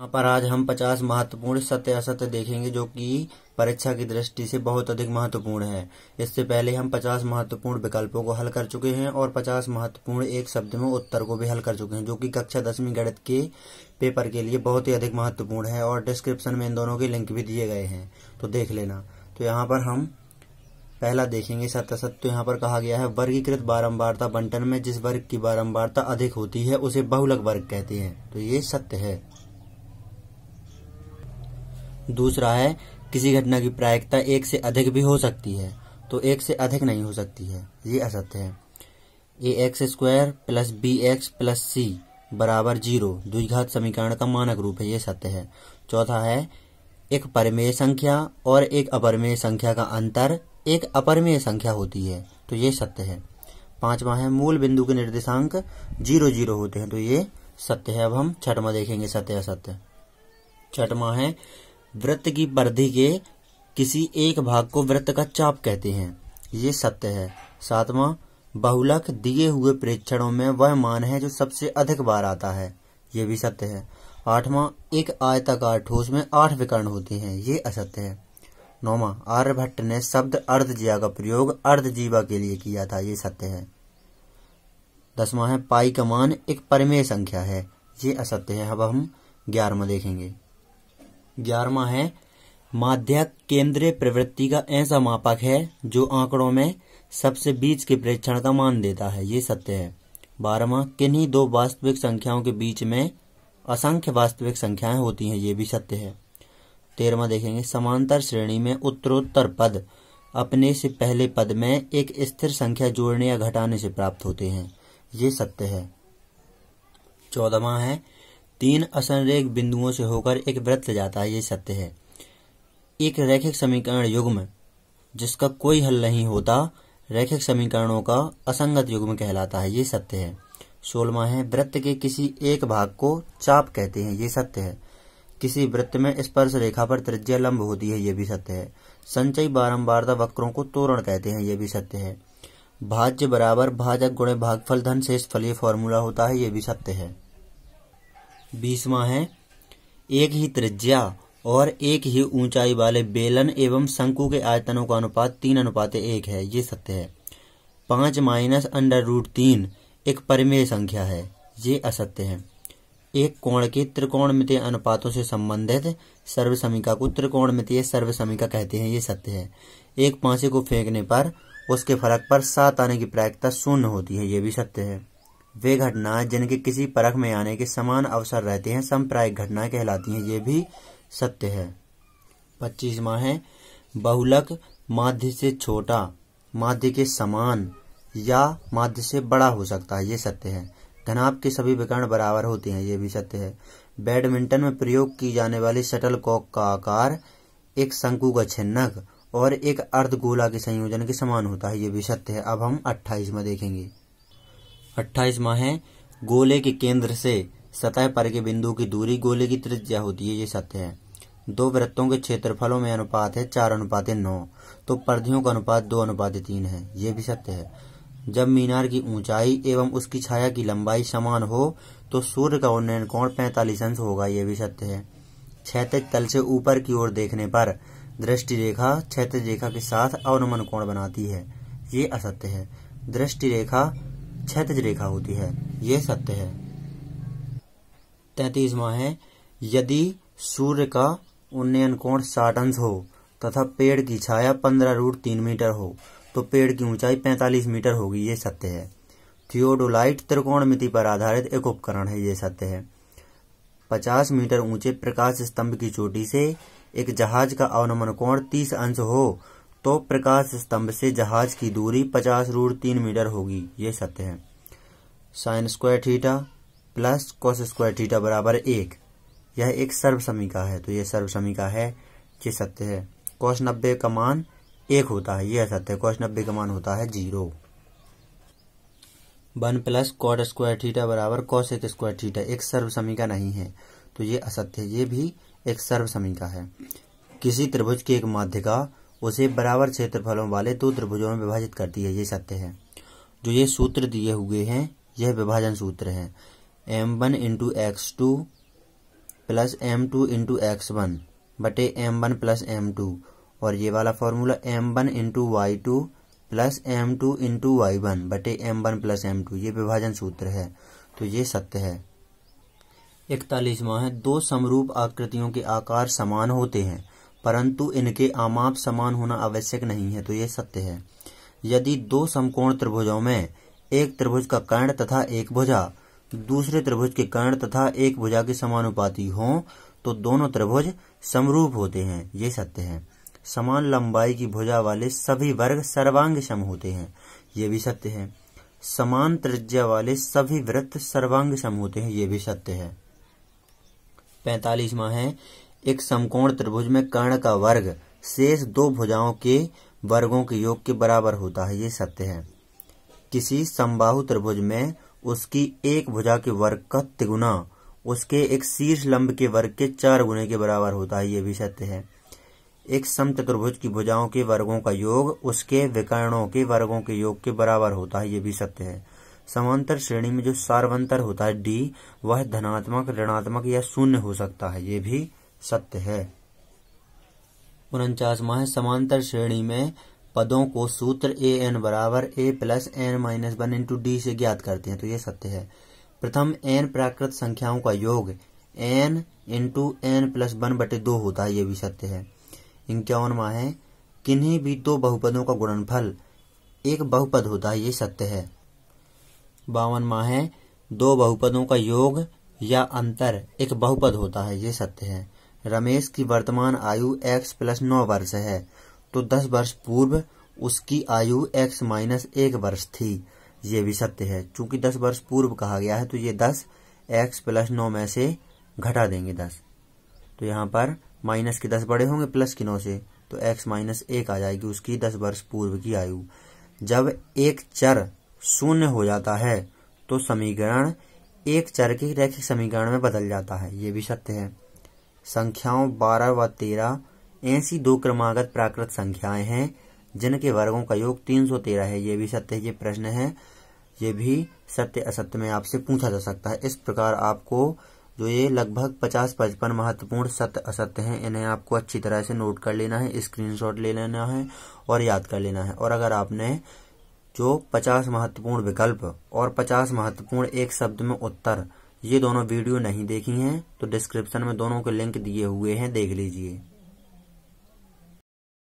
यहाँ पर आज हम 50 महत्वपूर्ण सत्य असत्य देखेंगे जो कि परीक्षा की दृष्टि से बहुत अधिक महत्वपूर्ण है इससे पहले हम 50 महत्वपूर्ण विकल्पों को हल कर चुके हैं और 50 महत्वपूर्ण एक शब्द में उत्तर को भी हल कर चुके हैं जो कि कक्षा दसवीं गणित के पेपर के लिए बहुत ही अधिक महत्वपूर्ण है और डिस्क्रिप्शन में इन दोनों के लिंक भी दिए गए हैं तो देख लेना तो यहाँ पर हम पहला देखेंगे सत्य सत्य तो यहाँ पर कहा गया है वर्गीकृत बारंबारता बंटन में जिस वर्ग की बारम्बारता अधिक होती है उसे बहुलक वर्ग कहते हैं तो ये सत्य है दूसरा है किसी घटना की प्रायिकता एक से अधिक भी हो सकती है तो एक से अधिक नहीं हो सकती है ये असत्य है a x square plus b x plus c बराबर जीरो द्विघात समीकरण का मानक रूप है ये सत्य है चौथा है एक परिमेय संख्या और एक अपरिमेय संख्या का अंतर एक अपरिमेय संख्या होती है तो ये सत्य है पांचवा है मूल बिंदु के निर्देशांक जीरो जीरो होते हैं तो ये सत्य है अब हम छठवा देखेंगे सत्य असत्य छठवा है वृत्त की परिधि के किसी एक भाग को वृत्त का चाप कहते हैं ये सत्य है सातवां बहुलक दिए हुए प्रेक्षणों में वह मान है जो सबसे अधिक बार आता है ये भी सत्य है आठवां एक आयताकार ठोस में आठ विकर्ण होते हैं ये असत्य है नौवा आर्यभट्ट ने शब्द अर्धजिया का प्रयोग अर्धजीवा के लिए किया था ये सत्य है दसवां है पाई का मान एक परमेय संख्या है ये असत्य है अब हम ग्यारहवा देखेंगे ग्यारहवा है माध्यक केंद्रीय प्रवृत्ति का ऐसा मापक है जो आंकड़ों में सबसे बीच के प्रेक्षण का मान देता है ये सत्य है बारहवा किन्हीं दो वास्तविक संख्याओं के बीच में असंख्य वास्तविक संख्याएं होती हैं ये भी सत्य है तेरहवा देखेंगे समांतर श्रेणी में उत्तरोत्तर पद अपने से पहले पद में एक स्थिर संख्या जोड़ने या घटाने से प्राप्त होते हैं ये सत्य है चौदहवा है तीन असंरेख बिंदुओं से होकर एक वृत्त जाता है ये सत्य है एक रैखिक समीकरण युग्म जिसका कोई हल नहीं होता रैखिक समीकरणों का असंगत युग्म कहलाता है ये सत्य है सोलवा है वृत्त के किसी एक भाग को चाप कहते हैं ये सत्य है किसी वृत्त में स्पर्श रेखा पर त्रिज्या लंब होती है ये भी सत्य है संचयी बारंबारता वक्रों को तोरण कहते हैं ये भी सत्य है भाज्य बराबर भाजक गुणे भागफल धन शेष फल ये फॉर्मूला होता है ये भी सत्य है बीसवा है एक ही त्रिज्या और एक ही ऊंचाई वाले बेलन एवं शंकु के आयतनों का अनुपात तीन अनुपात एक है ये सत्य है पांच माइनस अंडर रूट तीन एक परिमेय संख्या है ये असत्य है एक कोण के त्रिकोणमितीय अनुपातों से संबंधित सर्वसमिका को त्रिकोण सर्व सर्वसमिका कहते हैं ये सत्य है एक पांसे को फेंकने पर उसके फलक पर सात आने की प्रायिकता शून्य होती है ये भी सत्य है वे घटना जिनके किसी परख में आने के समान अवसर रहते हैं संप्राय घटना कहलाती है ये भी सत्य है पच्चीसवा है बहुलक माध्य से छोटा माध्य के समान या माध्य से बड़ा हो सकता है ये सत्य है धनाप के सभी विकर्ण बराबर होते हैं ये भी सत्य है बैडमिंटन में प्रयोग की जाने वाली शटल कॉक का आकार एक शंकु का छिन्नक और एक अर्धगोला के संयोजन के समान होता है ये भी सत्य है अब हम अट्ठाईस में देखेंगे अट्ठाईसवा है गोले के केंद्र से सतह पर के बिंदु की दूरी गोले की त्रिज्या होती है ये सत्य है दो वृत्तों के क्षेत्रफलों में अनुपात है चार अनुपात नौ तो पर्धियों का अनुपात दो अनुपात तीन है ये भी सत्य है जब मीनार की ऊंचाई एवं उसकी छाया की लंबाई समान हो तो सूर्य का उन्नयन कोण पैंतालीस अंश होगा यह भी सत्य है क्षेत्र तल से ऊपर की ओर देखने पर दृष्टि रेखा क्षेत्र रेखा के साथ अवनमन कोण बनाती है ये असत्य है दृष्टि रेखा क्षैतिज रेखा होती है यह सत्य है तैतीसवा है यदि सूर्य का उन्नयन कोण साठ अंश हो तथा पेड़ की छाया पंद्रह रूट तीन मीटर हो तो पेड़ की ऊंचाई पैंतालीस मीटर होगी ये सत्य है थियोडोलाइट त्रिकोणमिति पर आधारित एक उपकरण है ये सत्य है पचास मीटर ऊंचे प्रकाश स्तंभ की चोटी से एक जहाज का अवनमन कोण तीस अंश हो तो प्रकाश स्तंभ से जहाज की दूरी पचास रूट तीन मीटर होगी ये सत्य है sine square theta plus cos square theta बराबर एक यह एक समीका है तो यह सर्वसमिका है ये सत्य है कॉस नब्बे का मान एक होता है यह सत्य है कॉस नब्बे का मान होता है zero one plus cot square theta बराबर कॉस एक स्क्वायर थीटा एक सर्व समीका नहीं है तो ये असत्य ये भी एक सर्व समीका है किसी त्रिभुज की एक माध्यिका उसे बराबर क्षेत्रफलों वाले दो त्रिभुजों में विभाजित करती है ये सत्य है जो ये सूत्र दिए हुए हैं यह विभाजन सूत्र है m one into x two plus m two into x one बटे m one plus m two और ये वाला formula m one into y two plus m two into y one बटे m one plus m two ये विभाजन सूत्र है तो ये सत्य है इकतालीसवा है दो समरूप आकृतियों के आकार समान होते हैं परंतु इनके आमाप समान होना आवश्यक नहीं है तो ये सत्य है यदि दो समकोण त्रिभुजों में एक त्रिभुज का कर्ण तथा एक भुजा दूसरे त्रिभुज के कर्ण तथा एक भुजा के समानुपाती हों तो दोनों त्रिभुज समरूप होते हैं ये सत्य है समान लंबाई की भुजा वाले सभी वर्ग सर्वांग सम होते हैं ये भी सत्य है समान त्रिज्या वाले सभी वृत्त सर्वांग सम होते हैं ये भी सत्य है पैतालीसवा है एक समकोण त्रिभुज में कर्ण का वर्ग शेष दो भुजाओं के वर्गों के योग के बराबर होता है ये सत्य है किसी समबाहु त्रिभुज में उसकी एक भुजा के वर्ग का तिगुना उसके एक शीर्ष लंब के वर्ग के चार गुने के बराबर होता है ये भी सत्य है एक समचतुर्भुज की भुजाओं के वर्गों का योग उसके विकर्णों के वर्गों के योग के बराबर होता है ये भी सत्य है समांतर श्रेणी में जो सार्वंतर होता है डी वह धनात्मक ऋणात्मक या शून्य हो सकता है ये भी सत्य है उनचासवा समांतर श्रेणी में पदों को सूत्र ए एन बराबर a plus n minus one into d से ज्ञात करते हैं तो ये सत्य है प्रथम एन प्राकृत संख्याओं का योग n into n plus one बटे दो होता है ये भी सत्य है इक्यावनवा है किन्हीं भी दो बहुपदों का गुणनफल एक बहुपद होता है ये सत्य है बावन माह है दो बहुपदों का योग या अंतर एक बहुपद होता है ये सत्य है रमेश की वर्तमान आयु एक्स प्लस नौ वर्ष है तो दस वर्ष पूर्व उसकी आयु एक्स माइनस एक वर्ष थी ये भी सत्य है चूंकि दस वर्ष पूर्व कहा गया है तो ये दस एक्स प्लस नौ में से घटा देंगे दस तो यहाँ पर माइनस के दस बड़े होंगे प्लस के नौ से तो एक्स माइनस एक आ जाएगी उसकी दस वर्ष पूर्व की आयु जब एक चर शून्य हो जाता है तो समीकरण एक चर के रैखिक समीकरण में बदल जाता है ये भी सत्य है संख्याओं बारह व तेरह ऐसी दो क्रमागत प्राकृत संख्याएं हैं जिनके वर्गों का योग तीन सौ तेरह है ये भी सत्य ये प्रश्न है ये भी सत्य असत्य में आपसे पूछा जा सकता है इस प्रकार आपको जो ये लगभग पचास पचपन महत्वपूर्ण सत्य असत्य हैं इन्हें आपको अच्छी तरह से नोट कर लेना है स्क्रीनशॉट ले लेना है और याद कर लेना है और अगर आपने जो पचास महत्वपूर्ण विकल्प और पचास महत्वपूर्ण एक शब्द में उत्तर ये दोनों वीडियो नहीं देखी हैं तो डिस्क्रिप्शन में दोनों के लिंक दिए हुए हैं देख लीजिए